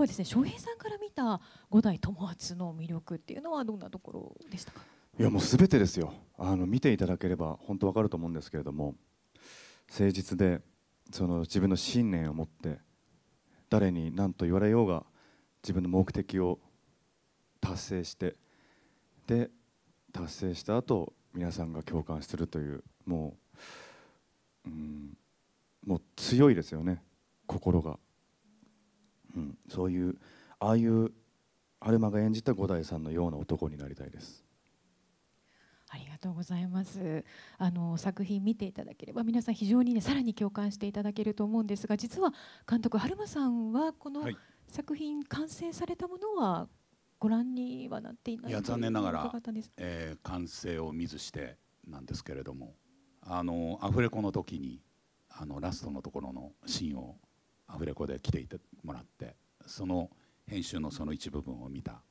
はですね翔平さんから見た五代友厚の魅力っていうのはどんなところでしたかいやもう全てですよあの見ていただければ本当わかると思うんですけれども誠実でその自分の信念を持って誰に何と言われようが自分の目的を達成してで達成した後皆さんが共感するというもう、うん、もう強いですよね心が。そういうああいうアルマが演じた五代さんのような男になりたいです。ありがとうございます。あの作品見ていただければ皆さん非常にねさらに共感していただけると思うんですが、実は監督春馬さんはこの作品完成されたものはご覧にはなっていない、はい、いや残念ながら、えー、完成を見ずしてなんですけれども、あのアフレコの時にあのラストのところのシーンを、アフレコで来ていてもらってその編集のその一部分を見た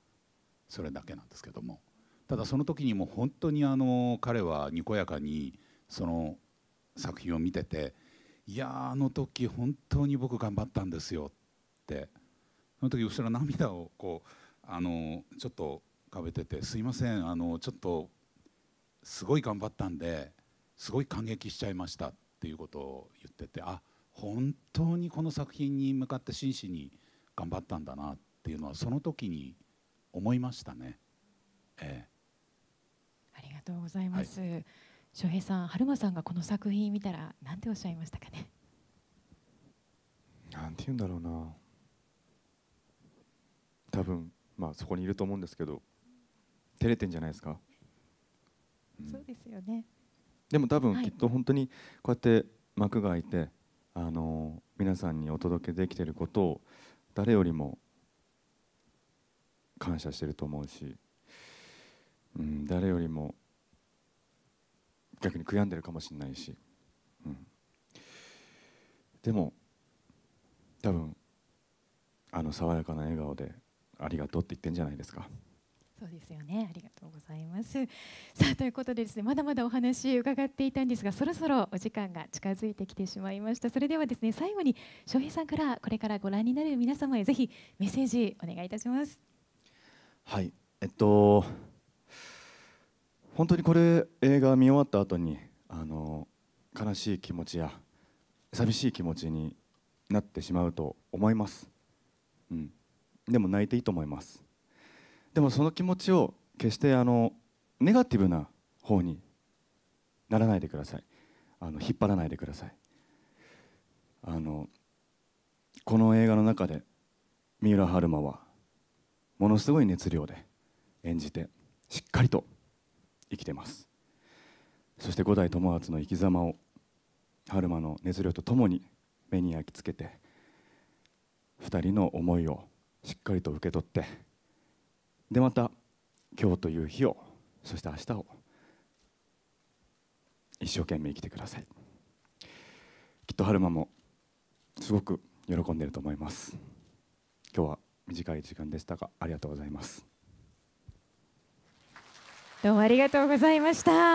それだけなんですけどもただその時にも本当にあの彼はにこやかにその作品を見てて「いやあの時本当に僕頑張ったんですよ」ってその時後ろ涙をこうあのちょっとかべてて「すいませんあのちょっとすごい頑張ったんですごい感激しちゃいました」っていうことを言っててあ本当にこの作品に向かって真摯に頑張ったんだなっていうのはその時に思いましたね。ええ、ありがとうございます。はい、翔平さん、春馬さんがこの作品見たら何んておっしゃいましたかね。なんて言うんだろうな。多分まあそこにいると思うんですけど、照れてんじゃないですか。うん、そうですよね。でも多分きっと本当にこうやって幕が開いて皆さんにお届けできてることを誰よりも感謝してると思うし、うん、誰よりも逆に悔やんでるかもしれないし、うん、でも多分あの爽やかな笑顔で「ありがとう」って言ってんじゃないですか。そうですよね。ありがとうございます。さあということでですね、まだまだお話伺っていたんですが、そろそろお時間が近づいてきてしまいました。それではですね、最後に翔平さんからこれからご覧になる皆様へぜひメッセージお願いいたします。はい、えっと本当にこれ映画見終わった後にあの悲しい気持ちや寂しい気持ちになってしまうと思います。うん、でも泣いていいと思います。でもその気持ちを決してあのネガティブな方にならないでくださいあの引っ張らないでくださいあのこの映画の中で三浦春馬はものすごい熱量で演じてしっかりと生きてますそして五代友厚の生き様を春馬の熱量とともに目に焼き付けて2人の思いをしっかりと受け取ってでまた今日という日をそして明日を一生懸命生きてくださいきっと春馬もすごく喜んでると思います今日は短い時間でしたがありがとうございますどうもありがとうございました